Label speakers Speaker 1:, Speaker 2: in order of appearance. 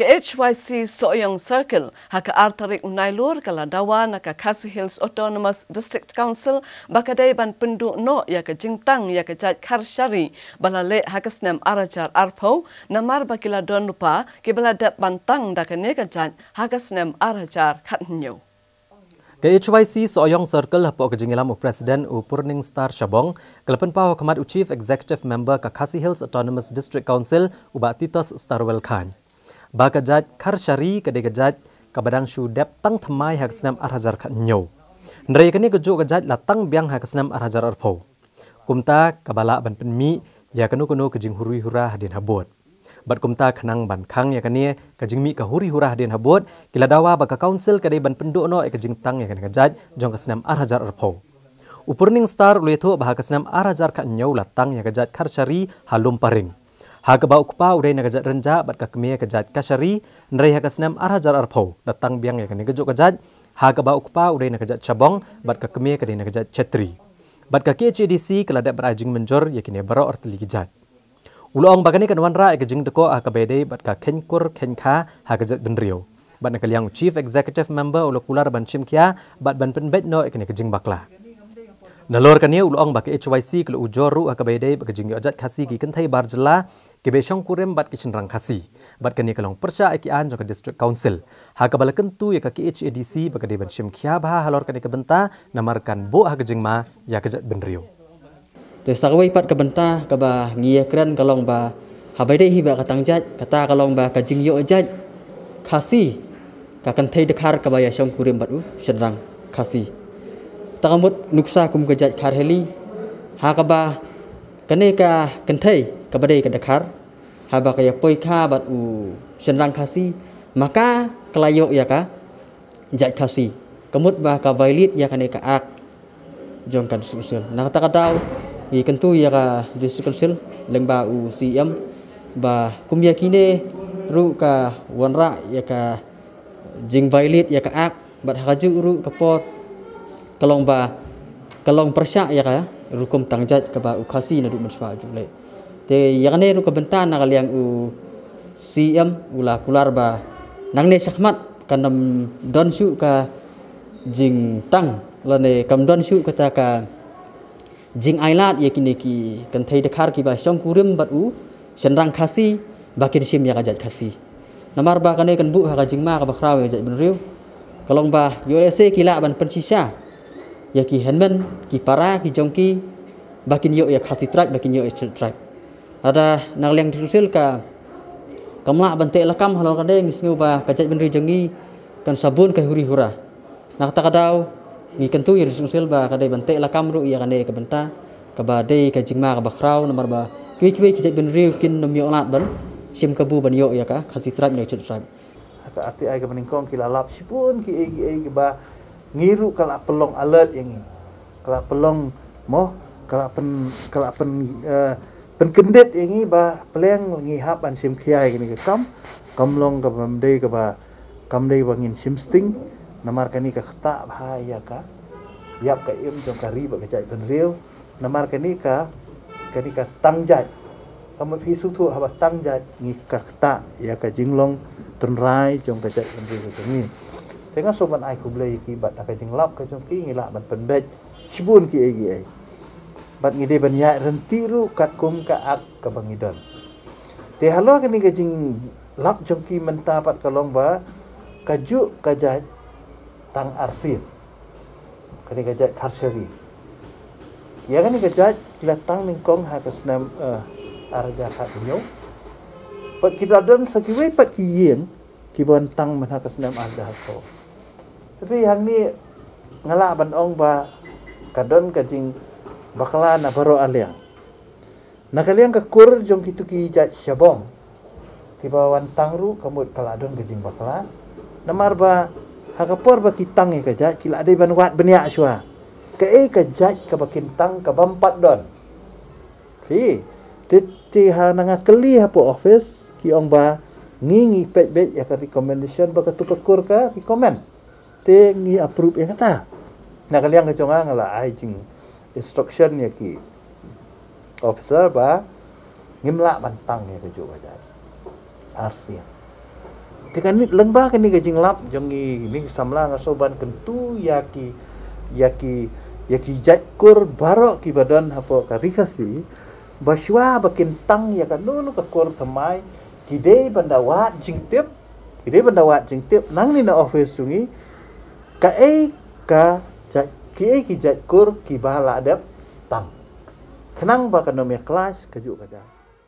Speaker 1: ke HYC Soyong Circle ha ke unai unailur kala Landawa na Kasi Hills Autonomous District Council bakadai ban pendu no ya ke jingtang ya ke jat karsyari balale ha ke senam arajar arpo namar mar bakila don lupa ke beladap bantang da ke ne ke jat ha ke arajar katnyo. KHYC HYC Soyong Circle hapo ke jingilamu Presiden U Purning Star Shabong kelepen pao kemat u Chief Executive Member ke Kasi Hills Autonomous District Council ubak titas Starwell Khan ba ka jat khar shari ka de ka jat ka badang shu dep tang thmai ha snam ar hazar kha nyo nre ka ne ka jo ka jat la tang byang ha snam ar hazar ar phau kumta ka bala ban pin mi ya ka nu ka jing hurui hura ha habot. bat kumta khanang ban khang ya ka ne jing mi ka hurui hura ha habot. kila dawa ba ka council ka de ban pin do no ka jing tang ya ka ne ka jat jong ka snam ar hazar ar phau Upurning star lethu bahakasnam arajar ka nyau latang yang kejat karcari halum paring hakaba ukpa udah naga jat renja bat ka kemia ka jat ka syari nrei hakas nam arpo datang biang ya kan gejuk ka jat hakaba ukpa urai naga jat cabong bat ka kemia ka dina jat chetri bat ka KHDC kaladak berajing menjor yakin ya baro artli gejat Ulang bagani kan wanra ek ya jing deko akabede bat ka kenkur kenka hakajat benrio bat nakal yang chief executive member ulok kular ban kia bat ban penbet no ya ekne kejing bakla nalor kan ye ulong bak HYC kelo ujoru akabede bekejing yo ajat khasi gi kentai barjela kebe shong kurem bat kichin rang khasi bat kan yekalong persa eki an jong district council ha kabala kentu yek ke HADC bagade ban shim khia bha halor kan kebenta namar kan bo ha kejing ma ya kejat ben rio te sarwai
Speaker 2: pat kebenta kaba ngie kren kalong ba habai dei hiba katang jat kata kalong ba kajing yo jat khasi ka kan thai dekhar kaba ya shong kurem bat u shen khasi takamut nuksa kum kejat kharheli ha kaba kane ka kentai kepada ikan dekar haba kaya poika bat u senang kasih maka kelayo ya ka jat kasih kemut ba ka bailit ya kan ka ak jongkan susul nak kata kata ikan tu ya ka justru kusul leng ba u siam ba kum yakine ru ka wanra ya ka jing bailit ya ka ak bat haju ru ka por kalong ba kelong persyak ya ka rukum tangjat ke ba u kasih na mensfa julai te yakne ru ka bentan na kali u CM ula kular ba nang ne sakmat kanam don su ka jing tang la ne kam don su kata ka jing ailat ye kini ki kan thai dakhar ki ba song kurim bat u senrang khasi bakir sim ya ka jat khasi namar ba kane kan bu ha ka jing ma ka bakraw ye jat benriu kalong ba yorese kila ban pencisha ya ki henmen ki para ki jongki bakin yo ya khasi trak bakin yo ya trak ada nak liang tusil ka kamla bantek lakam halal kade ngis ngoba kajat benri jengi kan sabun ke huri hura nak tak kadau ngi kentu yang tusil ba kade bantek lakam ru iya kade ke benta ke bade ke jingma ke bakrau nomor ba kwi kwi kajat benri kin nomi yo lat ban sim kebu ban yo ya ka khasi trap ne chut trap
Speaker 3: ata ati ai ke meningkong kilalap sipun ki ai ai ba ngiru kala pelong alert yang ini kala pelong mo kala pen kala pen uh, ป็นกันเด็ดอย่างนี้บ่าเปลี่ยงงี้ฮับอันชิมขยายกันนี่ก็กำกำลงกับมันได้กับว่ากำได้ว่างินชิมสติงนมารกันนี่ก็ขตาบ่ายะกะยับกับเอ็มจงการีบกับใจเป็นเรียวนมารกันนี่ก็กันนี่ก็ตั้งใจกำพีสุทุหับตั้งใจงี้กับตาอยากกับจิงลงตรนไรจงกับใจเป็นเรียวตรงนี้แต่ก็สมันไอคุเลยกี่บัตรกับจิงลับกับจงกี้งี้ละมันเป็นเบ็ดชิบุนกี่เอี้ย bat ngide benya rentiru kat kum ka ak ka bangidon te halo kini ke jing lap jongki menta pat ka lomba kaju kajat tang arsin kini kajat karseri ya kini kajat kila tang ningkong ha ka senam eh, arga ka dunyo pat kita don sakiwe pat kiyen ki bon tang menha ka senam arga ha tapi yang ni ngala ban ong ba kadon kajing jing bakla na baro aliang. Na kaliang ke kur jong kitu ki jat syabong. Tiba wan tangru kamut kaladon ke jing bakla. Na marba hakapor ba kitang ka jat kila ade ban wat benia syua. Ke e eh ka jat ka bakintang ka bampat don. Fi titi ha na nga keli hapo office ki ong ba ngi ngi pet bet ya ka recommendation ba ketuk kur ka recommend. Te ngi approve ya kata. Na kaliang ke jonga ngala ai jing instruction ni ki officer ba ngimla bantang ni kejuk baca arsia dengan ni lengba ke ni gajing lap jongi ni samla ngasoban kentu yaki yaki yaki jakur barok ki badan hapo karikasi baswa bakin tang ya kan nunu kekur kemai kide bandawa jingtip kide bandawa jingtip nang ni na office jungi ka e ka kiai ki kur, ki adab tang kenang ba kanomia kelas kejuk kada